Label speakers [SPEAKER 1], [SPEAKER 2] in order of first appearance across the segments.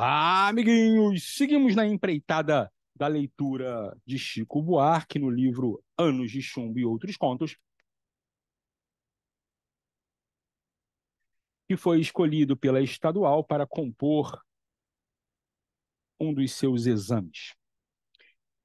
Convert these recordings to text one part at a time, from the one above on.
[SPEAKER 1] Ah, amiguinhos, seguimos na empreitada da leitura de Chico Buarque no livro Anos de Chumbo e Outros Contos, que foi escolhido pela estadual para compor um dos seus exames.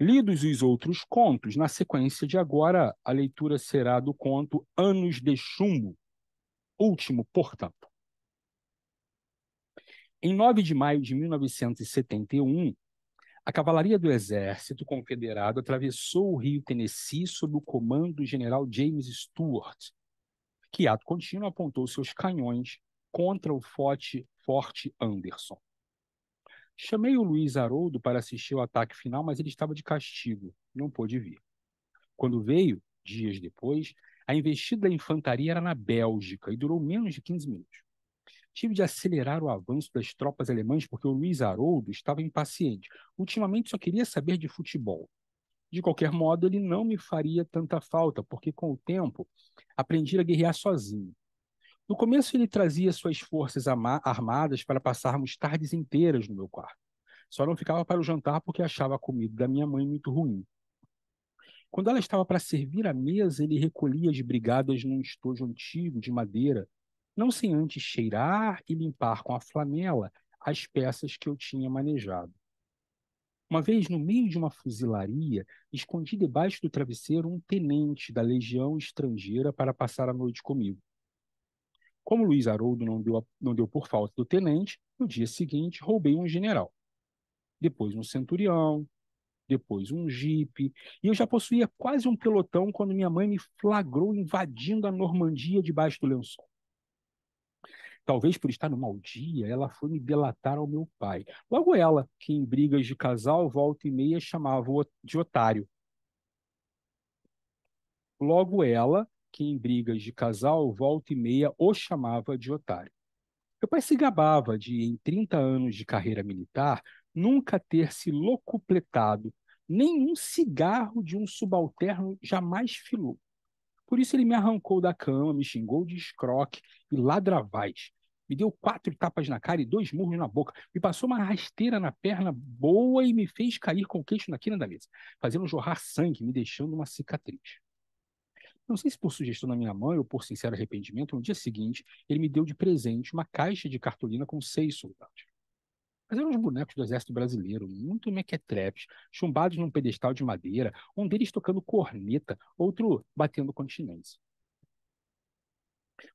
[SPEAKER 1] Lidos os outros contos, na sequência de agora, a leitura será do conto Anos de Chumbo, último, portanto. Em 9 de maio de 1971, a cavalaria do Exército Confederado atravessou o Rio Tennessee sob o comando do general James Stuart, que, ato contínuo, apontou seus canhões contra o forte, forte Anderson. Chamei o Luiz Haroldo para assistir o ataque final, mas ele estava de castigo, não pôde vir. Quando veio, dias depois, a investida da infantaria era na Bélgica e durou menos de 15 minutos tentativa de acelerar o avanço das tropas alemãs porque o Luiz Haroldo estava impaciente. Ultimamente só queria saber de futebol. De qualquer modo, ele não me faria tanta falta, porque com o tempo aprendi a guerrear sozinho. No começo, ele trazia suas forças armadas para passarmos tardes inteiras no meu quarto. Só não ficava para o jantar porque achava a comida da minha mãe muito ruim. Quando ela estava para servir a mesa, ele recolhia as brigadas num estojo antigo de madeira não sem antes cheirar e limpar com a flanela as peças que eu tinha manejado. Uma vez, no meio de uma fuzilaria, escondi debaixo do travesseiro um tenente da legião estrangeira para passar a noite comigo. Como Luiz Haroldo não deu, não deu por falta do tenente, no dia seguinte roubei um general. Depois um centurião, depois um jipe, e eu já possuía quase um pelotão quando minha mãe me flagrou invadindo a Normandia debaixo do lençol. Talvez por estar no mau dia, ela foi me delatar ao meu pai. Logo ela, que em brigas de casal, volta e meia chamava de otário. Logo ela, que em brigas de casal, volta e meia o chamava de otário. Meu pai se gabava de, em 30 anos de carreira militar, nunca ter se locupletado, nenhum cigarro de um subalterno jamais filou. Por isso ele me arrancou da cama, me xingou de escroque e ladravais, Me deu quatro tapas na cara e dois murros na boca. Me passou uma rasteira na perna boa e me fez cair com o queixo na quina da mesa, fazendo jorrar sangue, me deixando uma cicatriz. Não sei se por sugestão da minha mãe ou por sincero arrependimento, no dia seguinte, ele me deu de presente uma caixa de cartolina com seis soldados mas eram uns bonecos do exército brasileiro, muito mequetrepes, chumbados num pedestal de madeira, um deles tocando corneta, outro batendo continência.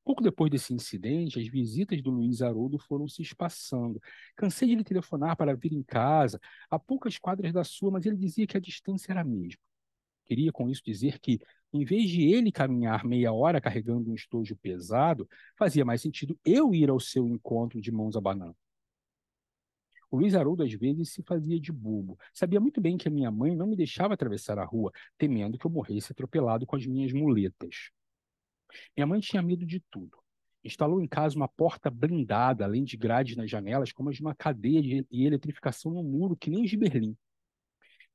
[SPEAKER 1] Pouco depois desse incidente, as visitas do Luiz Haroldo foram se espaçando. Cansei de lhe telefonar para vir em casa, a poucas quadras da sua, mas ele dizia que a distância era a mesma. Queria com isso dizer que, em vez de ele caminhar meia hora carregando um estojo pesado, fazia mais sentido eu ir ao seu encontro de mãos abanando. O Luiz Haroldo, às vezes, se fazia de bobo. Sabia muito bem que a minha mãe não me deixava atravessar a rua, temendo que eu morresse atropelado com as minhas muletas. Minha mãe tinha medo de tudo. Instalou em casa uma porta blindada, além de grades nas janelas, como as de uma cadeia de eletrificação no muro, que nem os de Berlim.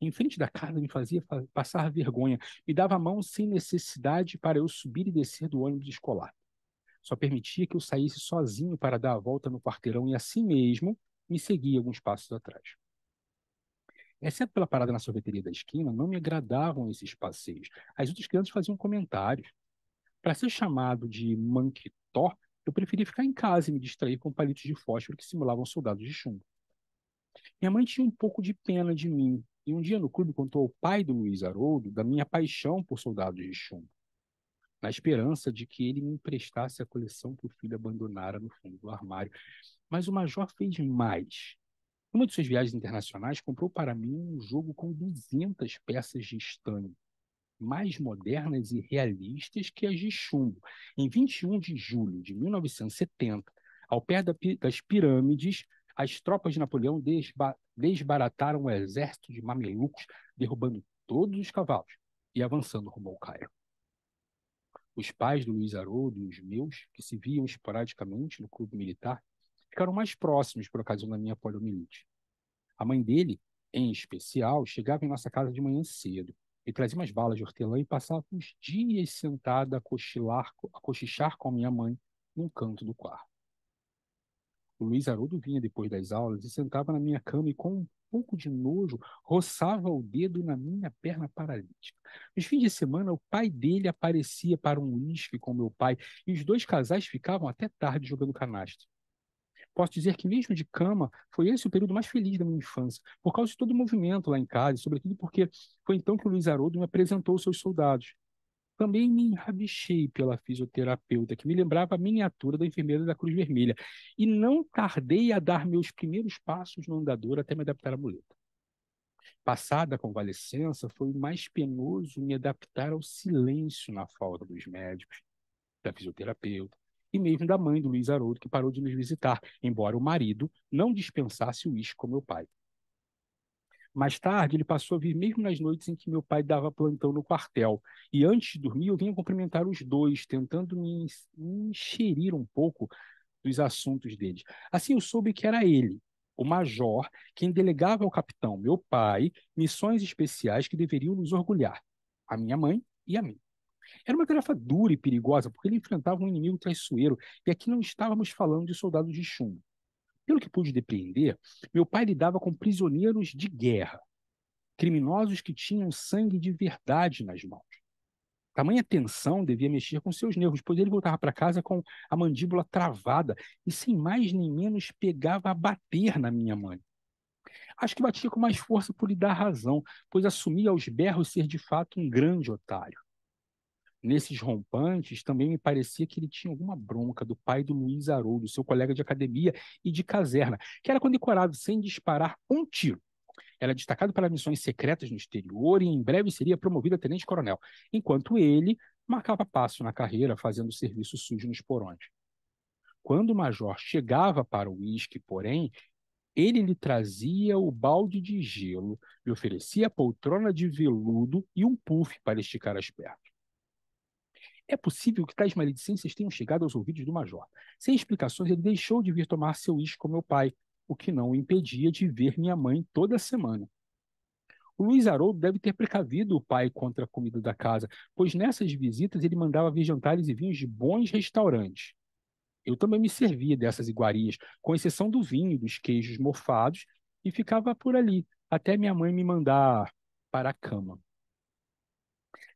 [SPEAKER 1] Em frente da casa me fazia passar vergonha, e dava a mão sem necessidade para eu subir e descer do ônibus escolar só permitia que eu saísse sozinho para dar a volta no quarteirão e assim mesmo me seguia alguns passos atrás. Exceto pela parada na sorveteria da esquina, não me agradavam esses passeios. As outras crianças faziam comentários. Para ser chamado de monkey eu preferia ficar em casa e me distrair com palitos de fósforo que simulavam soldados de chumbo. Minha mãe tinha um pouco de pena de mim, e um dia no clube contou ao pai do Luiz Haroldo da minha paixão por soldados de chumbo na esperança de que ele me emprestasse a coleção que o filho abandonara no fundo do armário. Mas o Major fez mais. Numa de suas viagens internacionais, comprou para mim um jogo com 200 peças de estanho, mais modernas e realistas que as de chumbo. Em 21 de julho de 1970, ao pé das pirâmides, as tropas de Napoleão desba desbarataram o exército de mamelucos, derrubando todos os cavalos e avançando rumo ao Cairo. Os pais do Luiz Haroldo e os meus, que se viam esporadicamente no clube militar, ficaram mais próximos por ocasião da minha poliomielite. A mãe dele, em especial, chegava em nossa casa de manhã cedo e trazia umas balas de hortelã e passava uns dias sentada a, cochilar, a cochichar com a minha mãe num canto do quarto. O Luiz Arudo vinha depois das aulas e sentava na minha cama e, com um pouco de nojo, roçava o dedo na minha perna paralítica. Nos fins de semana, o pai dele aparecia para um uísque com meu pai e os dois casais ficavam até tarde jogando canastro. Posso dizer que, mesmo de cama, foi esse o período mais feliz da minha infância, por causa de todo o movimento lá em casa, e sobretudo porque foi então que o Luiz Arudo me apresentou os seus soldados. Também me rabichei pela fisioterapeuta, que me lembrava a miniatura da enfermeira da Cruz Vermelha. E não tardei a dar meus primeiros passos no andador até me adaptar à muleta. Passada a convalescença, foi mais penoso me adaptar ao silêncio na falta dos médicos, da fisioterapeuta e mesmo da mãe do Luiz Haroldo, que parou de nos visitar, embora o marido não dispensasse o uísque com meu pai. Mais tarde, ele passou a vir mesmo nas noites em que meu pai dava plantão no quartel. E antes de dormir, eu vinha cumprimentar os dois, tentando me enxerir um pouco dos assuntos deles. Assim, eu soube que era ele, o major, quem delegava ao capitão, meu pai, missões especiais que deveriam nos orgulhar, a minha mãe e a mim. Era uma tarefa dura e perigosa, porque ele enfrentava um inimigo traiçoeiro, e aqui não estávamos falando de soldados de chumbo. Pelo que pude depreender, meu pai lidava com prisioneiros de guerra, criminosos que tinham sangue de verdade nas mãos. Tamanha tensão devia mexer com seus nervos, pois ele voltava para casa com a mandíbula travada e, sem mais nem menos, pegava a bater na minha mãe. Acho que batia com mais força por lhe dar razão, pois assumia aos berros ser de fato um grande otário nesses rompantes, também me parecia que ele tinha alguma bronca do pai do Luiz Haroldo, seu colega de academia e de caserna, que era condecorado sem disparar um tiro. Era destacado para missões secretas no exterior e em breve seria promovido a tenente-coronel, enquanto ele marcava passo na carreira fazendo serviço sujo nos porões. Quando o major chegava para o uísque, porém, ele lhe trazia o balde de gelo, lhe oferecia a poltrona de veludo e um puff para esticar as pernas. É possível que tais maledicências tenham chegado aos ouvidos do major. Sem explicações, ele deixou de vir tomar seu uísque com meu pai, o que não o impedia de ver minha mãe toda semana. O Luiz Haroldo deve ter precavido o pai contra a comida da casa, pois nessas visitas ele mandava vir jantares e vinhos de bons restaurantes. Eu também me servia dessas iguarias, com exceção do vinho, e dos queijos mofados, e ficava por ali, até minha mãe me mandar para a cama.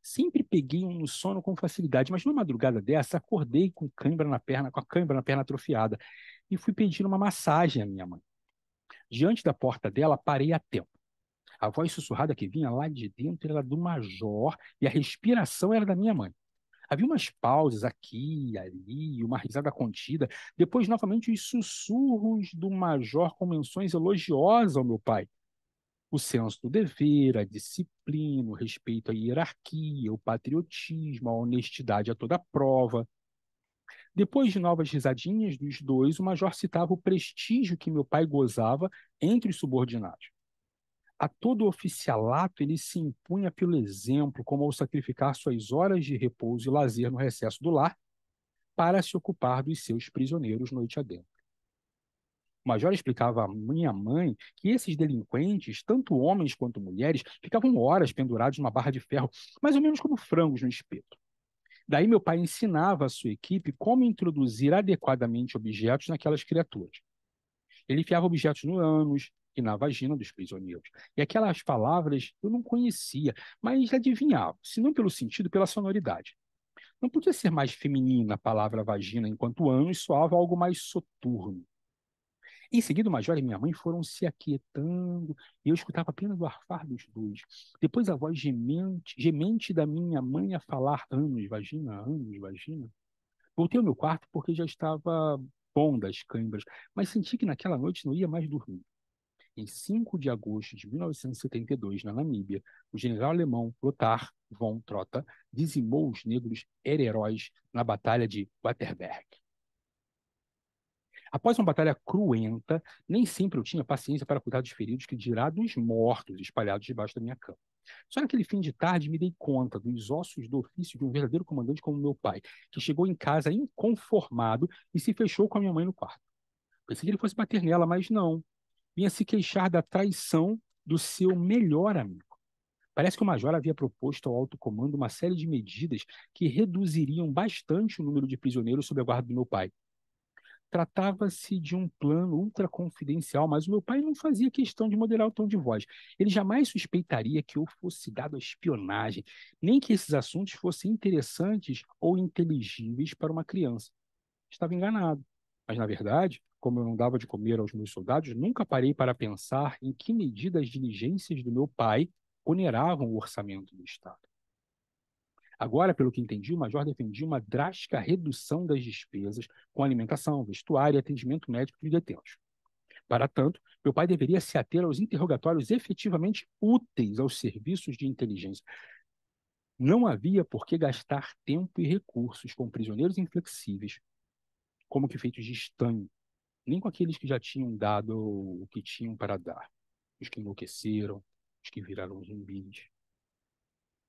[SPEAKER 1] Sempre peguei um sono com facilidade, mas numa madrugada dessa, acordei com cãibra na perna, com a cãibra na perna atrofiada, e fui pedindo uma massagem à minha mãe. Diante da porta dela, parei a tempo. A voz sussurrada que vinha lá de dentro era do major e a respiração era da minha mãe. Havia umas pausas aqui ali, uma risada contida, depois novamente os sussurros do major com menções elogiosas ao meu pai o senso do dever, a disciplina, o respeito à hierarquia, o patriotismo, a honestidade a toda prova. Depois de novas risadinhas dos dois, o major citava o prestígio que meu pai gozava entre os subordinados. A todo oficialato ele se impunha pelo exemplo, como ao sacrificar suas horas de repouso e lazer no recesso do lar, para se ocupar dos seus prisioneiros noite adentro. O major explicava à minha mãe que esses delinquentes, tanto homens quanto mulheres, ficavam horas pendurados numa barra de ferro, mais ou menos como frangos no espeto. Daí meu pai ensinava à sua equipe como introduzir adequadamente objetos naquelas criaturas. Ele enfiava objetos no ânus e na vagina dos prisioneiros. E aquelas palavras eu não conhecia, mas adivinhava, se não pelo sentido, pela sonoridade. Não podia ser mais feminina a palavra vagina, enquanto ânus soava algo mais soturno. Em seguida, o Major e minha mãe foram se aquietando, e eu escutava apenas o arfar dos dois. Depois a voz gemente, gemente da minha mãe a falar anos, vagina, anos, vagina. Voltei ao meu quarto porque já estava bom das câimbras, mas senti que naquela noite não ia mais dormir. Em 5 de agosto de 1972, na Namíbia, o general alemão Lothar von Trotha dizimou os negros hereróis na Batalha de Waterberg. Após uma batalha cruenta, nem sempre eu tinha paciência para cuidar dos feridos que dirá dos mortos espalhados debaixo da minha cama. Só naquele fim de tarde me dei conta dos ossos do ofício de um verdadeiro comandante como meu pai, que chegou em casa inconformado e se fechou com a minha mãe no quarto. Pensei que ele fosse bater nela, mas não. Vinha se queixar da traição do seu melhor amigo. Parece que o major havia proposto ao alto comando uma série de medidas que reduziriam bastante o número de prisioneiros sob a guarda do meu pai. Tratava-se de um plano ultra confidencial, mas o meu pai não fazia questão de moderar o tom de voz. Ele jamais suspeitaria que eu fosse dado à espionagem, nem que esses assuntos fossem interessantes ou inteligíveis para uma criança. Estava enganado. Mas, na verdade, como eu não dava de comer aos meus soldados, nunca parei para pensar em que medida as diligências do meu pai oneravam o orçamento do Estado. Agora, pelo que entendi, o major defendia uma drástica redução das despesas com alimentação, vestuário e atendimento médico de detentos. Para tanto, meu pai deveria se ater aos interrogatórios efetivamente úteis aos serviços de inteligência. Não havia por que gastar tempo e recursos com prisioneiros inflexíveis, como que feitos de estanho, nem com aqueles que já tinham dado o que tinham para dar, os que enlouqueceram, os que viraram zumbis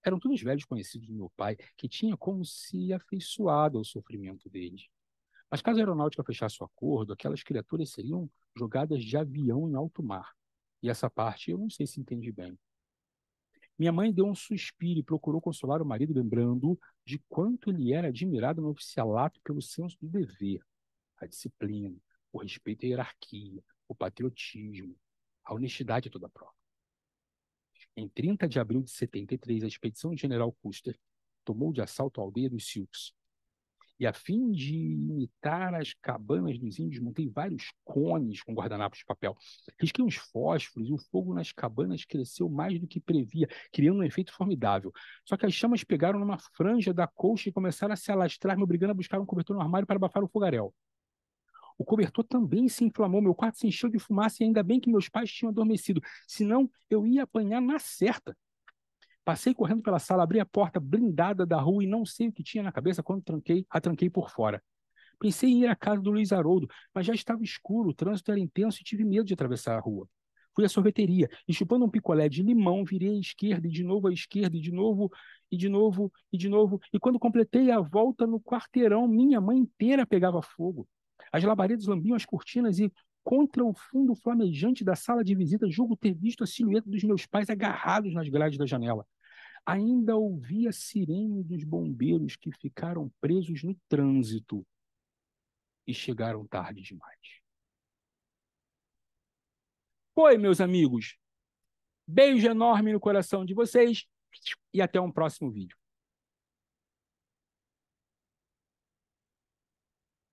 [SPEAKER 1] eram todos velhos conhecidos do meu pai, que tinha como se afeiçoado ao sofrimento dele. Mas caso a aeronáutica fechasse o acordo, aquelas criaturas seriam jogadas de avião em alto mar. E essa parte eu não sei se entendi bem. Minha mãe deu um suspiro e procurou consolar o marido, lembrando de quanto ele era admirado no oficialato pelo senso do dever, a disciplina, o respeito à hierarquia, o patriotismo, a honestidade a toda prova. Em 30 de abril de 73, a expedição de General Custer tomou de assalto a aldeia dos Silks. E a fim de imitar as cabanas dos índios, montei vários cones com guardanapos de papel. Risquei uns fósforos e o fogo nas cabanas cresceu mais do que previa, criando um efeito formidável. Só que as chamas pegaram numa franja da colcha e começaram a se alastrar, me obrigando a buscar um cobertor no armário para abafar o fogaréu. O cobertor também se inflamou, meu quarto se encheu de fumaça e ainda bem que meus pais tinham adormecido, senão eu ia apanhar na certa. Passei correndo pela sala, abri a porta blindada da rua e não sei o que tinha na cabeça quando tranquei, a tranquei por fora. Pensei em ir à casa do Luiz Haroldo, mas já estava escuro, o trânsito era intenso e tive medo de atravessar a rua. Fui à sorveteria e, chupando um picolé de limão, virei à esquerda e de novo à esquerda e de novo e de novo e de novo. E quando completei a volta no quarteirão, minha mãe inteira pegava fogo. As labaredas lambiam as cortinas e, contra o fundo flamejante da sala de visita, julgo ter visto a silhueta dos meus pais agarrados nas grades da janela. Ainda ouvia a sirene dos bombeiros que ficaram presos no trânsito e chegaram tarde demais. Foi, meus amigos. Beijo enorme no coração de vocês e até um próximo vídeo.